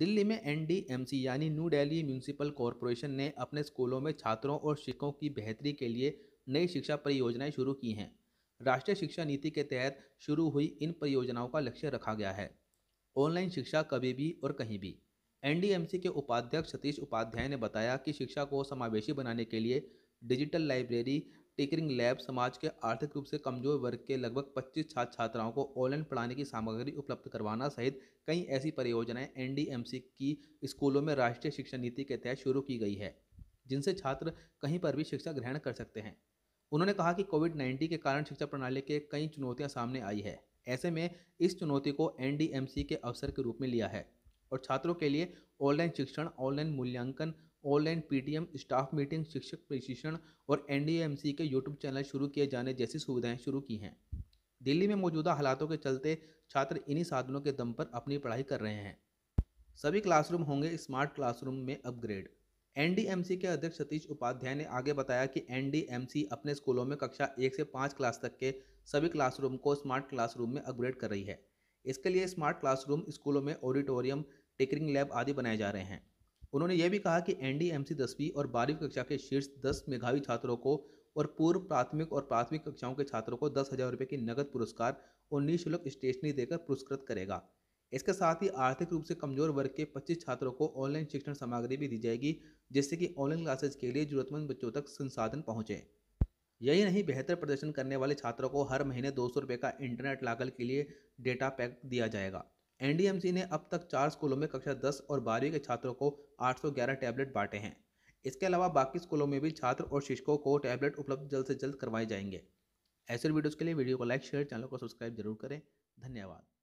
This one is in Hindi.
दिल्ली में एनडीएमसी यानी न्यू दिल्ली म्यूनसिपल कॉरपोरेशन ने अपने स्कूलों में छात्रों और शिक्षकों की बेहतरी के लिए नई शिक्षा परियोजनाएं शुरू की हैं राष्ट्रीय शिक्षा नीति के तहत शुरू हुई इन परियोजनाओं का लक्ष्य रखा गया है ऑनलाइन शिक्षा कभी भी और कहीं भी एनडीएमसी के उपाध्यक्ष सतीश उपाध्याय ने बताया कि शिक्षा को समावेशी बनाने के लिए डिजिटल लाइब्रेरी टिकरिंग लैब समाज के आर्थिक रूप से कमजोर वर्ग के लगभग 25 छात्र छात्राओं को ऑनलाइन पढ़ाने की सामग्री उपलब्ध करवाना सहित कई ऐसी परियोजनाएं एनडीएमसी की स्कूलों में राष्ट्रीय शिक्षा नीति के तहत शुरू की गई है जिनसे छात्र कहीं पर भी शिक्षा ग्रहण कर सकते हैं उन्होंने कहा कि कोविड नाइन्टीन के कारण शिक्षा प्रणाली के कई चुनौतियाँ सामने आई है ऐसे में इस चुनौती को एन के अवसर के रूप में लिया है और छात्रों के लिए ऑनलाइन शिक्षण ऑनलाइन मूल्यांकन ऑनलाइन पीटीएम स्टाफ मीटिंग शिक्षक प्रशिक्षण और एनडीएमसी के यूट्यूब चैनल शुरू किए जाने जैसी सुविधाएं शुरू की हैं दिल्ली में मौजूदा हालातों के चलते छात्र इन्हीं साधनों के दम पर अपनी पढ़ाई कर रहे हैं सभी क्लासरूम होंगे स्मार्ट क्लासरूम में अपग्रेड एनडीएमसी के अध्यक्ष सतीश उपाध्याय ने आगे बताया कि एनडीएमसी अपने स्कूलों में कक्षा एक से पाँच क्लास तक के सभी क्लासरूम को स्मार्ट क्लासरूम में अपग्रेड कर रही है इसके लिए स्मार्ट क्लासरूम स्कूलों में ऑडिटोरियम टिकरिंग लैब आदि बनाए जा रहे हैं उन्होंने ये भी कहा कि एनडीएमसी दसवीं और बारहवीं कक्षा के शीर्ष दस मेघावी छात्रों को और पूर्व प्राथमिक और प्राथमिक कक्षाओं के छात्रों को दस हज़ार रुपये की नगद पुरस्कार और निःशुल्क स्टेशनरी देकर पुरस्कृत करेगा इसके साथ ही आर्थिक रूप से कमजोर वर्ग के 25 छात्रों को ऑनलाइन शिक्षण सामग्री भी दी जाएगी जिससे कि ऑनलाइन क्लासेज के लिए जरूरतमंद बच्चों तक संसाधन पहुँचे यही नहीं बेहतर प्रदर्शन करने वाले छात्रों को हर महीने दो सौ का इंटरनेट लागल के लिए डेटा पैक दिया जाएगा एनडीएमसी ने अब तक चार स्कूलों में कक्षा दस और बारहवीं के छात्रों को ग्यारह टैबलेट बांटे हैं इसके अलावा बाकी स्कूलों में भी छात्र और शिक्षकों को टैबलेट उपलब्ध जल्द से जल्द करवाए जाएंगे ऐसे वीडियोज़ के लिए वीडियो को लाइक शेयर चैनल को सब्सक्राइब जरूर करें धन्यवाद